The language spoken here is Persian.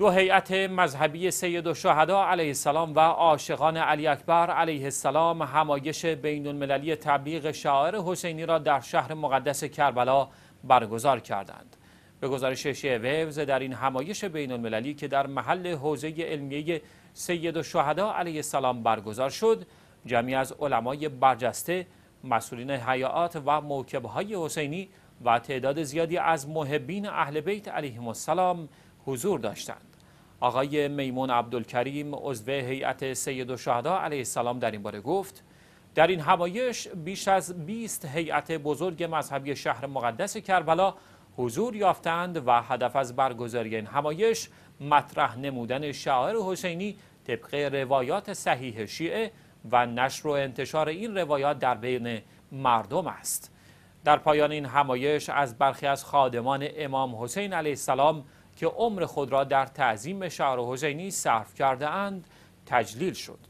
دو هیئت مذهبی سید و شهده علیه السلام و عاشقان علی اکبر علیه السلام همایش بین المللی تبلیغ شاعر حسینی را در شهر مقدس کربلا برگزار کردند. به گزارش شیوز در این همایش بین المللی که در محل حوزه علمیه سید و شهده علیه السلام برگزار شد، جمعی از علمای برجسته، مسئولین حیات و موکبهای حسینی و تعداد زیادی از محبین اهل بیت علیهم السلام حضور داشتند. آقای میمون عبدالکریم عضو هیئت سید و علیه السلام در این باره گفت در این همایش بیش از 20 هیئت بزرگ مذهبی شهر مقدس کربلا حضور یافتند و هدف از برگزاری این همایش مطرح نمودن شاعر حسینی طبق روایات صحیح شیعه و نشر و انتشار این روایات در بین مردم است در پایان این همایش از برخی از خادمان امام حسین علیه السلام که عمر خود را در تعظیم شهر حسینی صرف کرده اند تجلیل شد